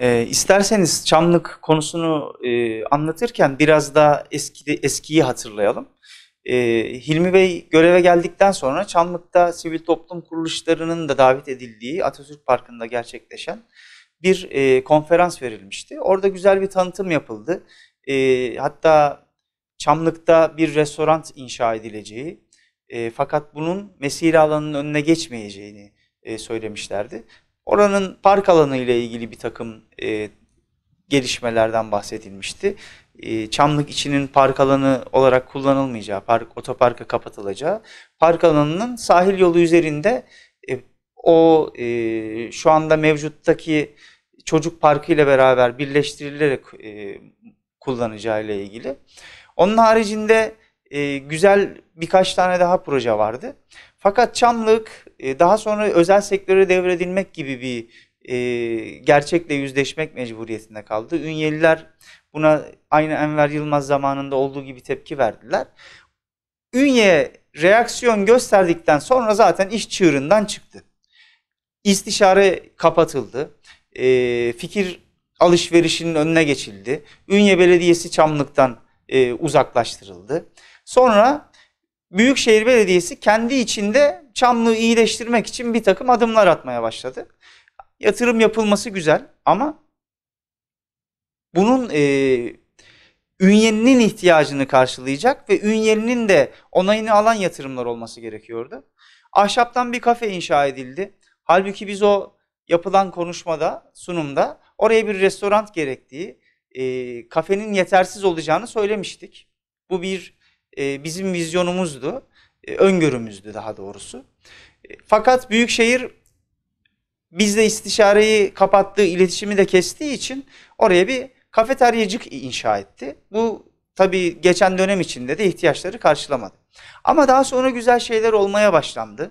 E, isterseniz Çamlık konusunu e, anlatırken biraz da eski, eskiyi hatırlayalım. E, Hilmi Bey göreve geldikten sonra Çamlık'ta sivil toplum kuruluşlarının da davet edildiği Atatürk Parkı'nda gerçekleşen bir e, konferans verilmişti. Orada güzel bir tanıtım yapıldı. E, hatta Çamlık'ta bir restoran inşa edileceği e, fakat bunun mesire alanının önüne geçmeyeceğini e, söylemişlerdi. Oranın park alanı ile ilgili bir takım e, gelişmelerden bahsedilmişti. E, Çamlık içinin park alanı olarak kullanılmayacağı, park otoparka kapatılacağı, park alanının sahil yolu üzerinde e, o e, şu anda mevcuttaki çocuk parkı ile beraber birleştirilerek e, kullanacağı ile ilgili. Onun haricinde e, güzel birkaç tane daha proje vardı. Fakat Çamlık e, daha sonra özel sektöre devredilmek gibi bir e, gerçekle yüzleşmek mecburiyetinde kaldı. Ünyeliler buna aynı Enver Yılmaz zamanında olduğu gibi tepki verdiler. Ünye reaksiyon gösterdikten sonra zaten iş çığırından çıktı. İstişare kapatıldı. E, fikir alışverişinin önüne geçildi. Ünye Belediyesi Çamlık'tan e, uzaklaştırıldı. Sonra Büyükşehir Belediyesi kendi içinde Çamlı'yı iyileştirmek için bir takım adımlar atmaya başladı. Yatırım yapılması güzel ama bunun e, ünyenin ihtiyacını karşılayacak ve ünyenin de onayını alan yatırımlar olması gerekiyordu. Ahşaptan bir kafe inşa edildi. Halbuki biz o yapılan konuşmada, sunumda oraya bir restoran gerektiği, e, kafenin yetersiz olacağını söylemiştik. Bu bir ee, bizim vizyonumuzdu, e, öngörümüzdü daha doğrusu. E, fakat Büyükşehir bizde istişareyi kapattığı iletişimi de kestiği için oraya bir kafeteryacık inşa etti. Bu tabii geçen dönem içinde de ihtiyaçları karşılamadı. Ama daha sonra güzel şeyler olmaya başlandı.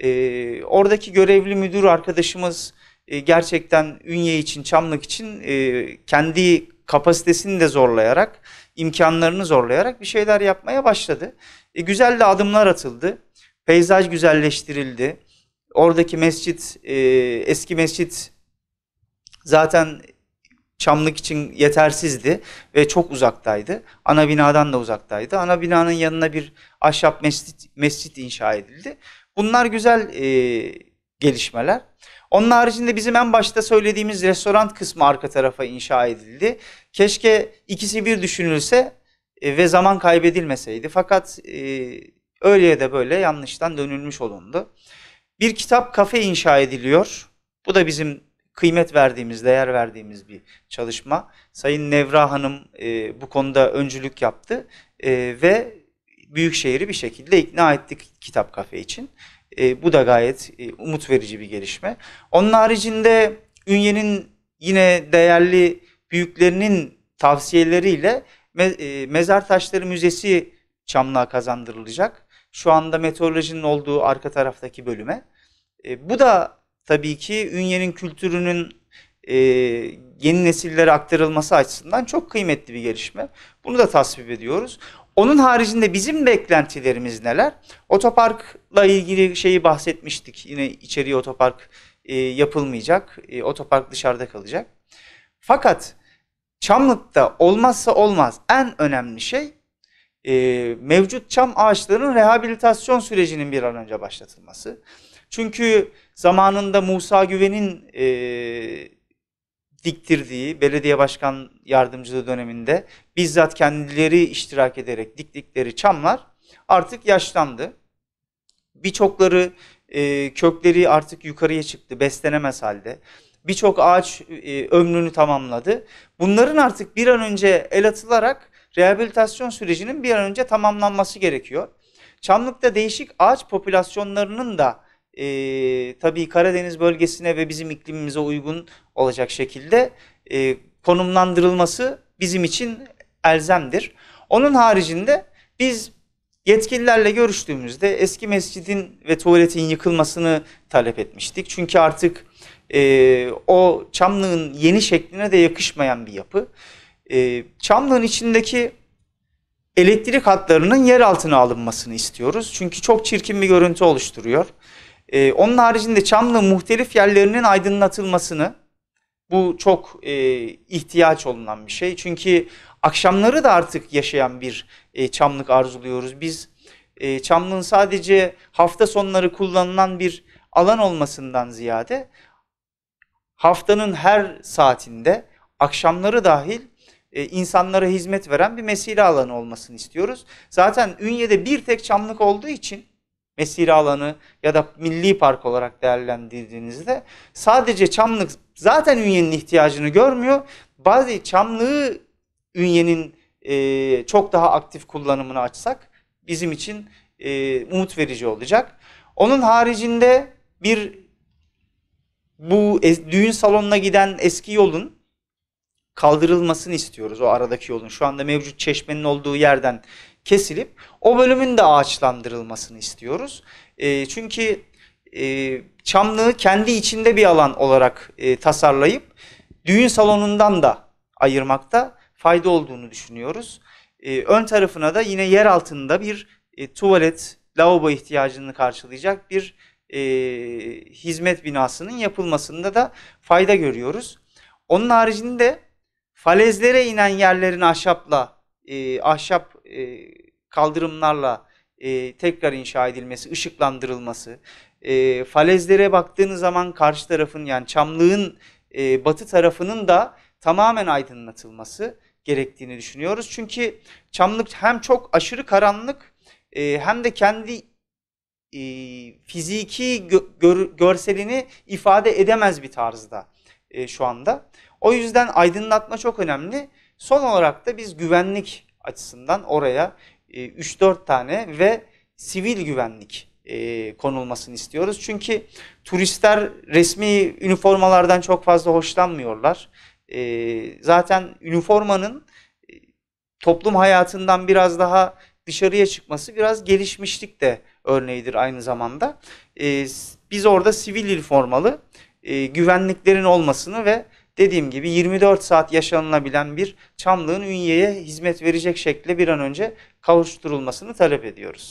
E, oradaki görevli müdür arkadaşımız e, gerçekten Ünye için, Çamlık için e, kendi kapasitesini de zorlayarak, imkanlarını zorlayarak bir şeyler yapmaya başladı. E, güzel de adımlar atıldı. Peyzaj güzelleştirildi. Oradaki mescit, e, eski mescit zaten Çamlık için yetersizdi ve çok uzaktaydı. Ana binadan da uzaktaydı. Ana binanın yanına bir ahşap mescit, mescit inşa edildi. Bunlar güzel e, gelişmeler. Onun haricinde bizim en başta söylediğimiz restoran kısmı arka tarafa inşa edildi. Keşke ikisi bir düşünülse e, ve zaman kaybedilmeseydi. Fakat e, öyle de böyle yanlıştan dönülmüş olundu. Bir kitap kafe inşa ediliyor. Bu da bizim kıymet verdiğimiz, değer verdiğimiz bir çalışma. Sayın Nevra Hanım e, bu konuda öncülük yaptı ve büyük şehri bir şekilde ikna ettik kitap kafe için. E, bu da gayet e, umut verici bir gelişme. Onun haricinde Ünye'nin yine değerli büyüklerinin tavsiyeleriyle me, e, Mezar Taşları Müzesi Çamlığa kazandırılacak. Şu anda meteorolojinin olduğu arka taraftaki bölüme. E, bu da tabii ki Ünye'nin kültürünün e, yeni nesillere aktarılması açısından çok kıymetli bir gelişme. Bunu da tasvip ediyoruz. Onun haricinde bizim beklentilerimiz neler? Otoparkla ilgili şeyi bahsetmiştik. Yine içeriye otopark e, yapılmayacak. E, otopark dışarıda kalacak. Fakat Çamlık'ta olmazsa olmaz en önemli şey e, mevcut çam ağaçlarının rehabilitasyon sürecinin bir an önce başlatılması. Çünkü zamanında Musa Güven'in e, diktirdiği belediye başkan yardımcılığı döneminde bizzat kendileri iştirak ederek diktikleri çamlar artık yaşlandı. Birçokları e, kökleri artık yukarıya çıktı beslenemez halde. Birçok ağaç e, ömrünü tamamladı. Bunların artık bir an önce el atılarak rehabilitasyon sürecinin bir an önce tamamlanması gerekiyor. Çamlık'ta değişik ağaç popülasyonlarının da e, tabii Karadeniz bölgesine ve bizim iklimimize uygun olacak şekilde e, konumlandırılması bizim için elzemdir. Onun haricinde biz yetkililerle görüştüğümüzde eski mescidin ve tuvaletin yıkılmasını talep etmiştik. Çünkü artık e, o Çamlı'nın yeni şekline de yakışmayan bir yapı. E, Çamlı'nın içindeki elektrik hatlarının yer altına alınmasını istiyoruz. Çünkü çok çirkin bir görüntü oluşturuyor. E, onun haricinde Çamlı muhtelif yerlerinin aydınlatılmasını bu çok e, ihtiyaç olunan bir şey. Çünkü akşamları da artık yaşayan bir e, Çamlık arzuluyoruz. Biz e, Çamlı'nın sadece hafta sonları kullanılan bir alan olmasından ziyade haftanın her saatinde akşamları dahil e, insanlara hizmet veren bir mesire alanı olmasını istiyoruz. Zaten Ünye'de bir tek Çamlık olduğu için mesire alanı ya da milli park olarak değerlendirdiğinizde sadece Çamlık zaten Ünye'nin ihtiyacını görmüyor. Bazı Çamlığı Ünye'nin e, çok daha aktif kullanımını açsak bizim için e, umut verici olacak. Onun haricinde bir bu e, düğün salonuna giden eski yolun kaldırılmasını istiyoruz o aradaki yolun. Şu anda mevcut çeşmenin olduğu yerden kesilip o bölümün de ağaçlandırılmasını istiyoruz. E, çünkü e, Çamlığı kendi içinde bir alan olarak e, tasarlayıp düğün salonundan da ayırmakta fayda olduğunu düşünüyoruz. E, ön tarafına da yine yer altında bir e, tuvalet, lavabo ihtiyacını karşılayacak bir e, hizmet binasının yapılmasında da fayda görüyoruz. Onun haricinde falezlere inen yerlerin ahşapla, e, ahşap e, kaldırımlarla e, tekrar inşa edilmesi, ışıklandırılması. E, falezlere baktığınız zaman karşı tarafın yani Çamlığın e, batı tarafının da tamamen aydınlatılması gerektiğini düşünüyoruz. Çünkü Çamlık hem çok aşırı karanlık e, hem de kendi e, fiziki gö gör görselini ifade edemez bir tarzda e, şu anda. O yüzden aydınlatma çok önemli. Son olarak da biz güvenlik açısından oraya 3-4 e, tane ve sivil güvenlik e, konulmasını istiyoruz. Çünkü turistler resmi üniformalardan çok fazla hoşlanmıyorlar. E, zaten üniformanın toplum hayatından biraz daha dışarıya çıkması biraz gelişmişlik de örneğidir aynı zamanda. Biz orada sivil üniformalı güvenliklerin olmasını ve dediğim gibi 24 saat yaşanılabilen bir çamlığın Ünye'ye hizmet verecek şekilde bir an önce kavuşturulmasını talep ediyoruz.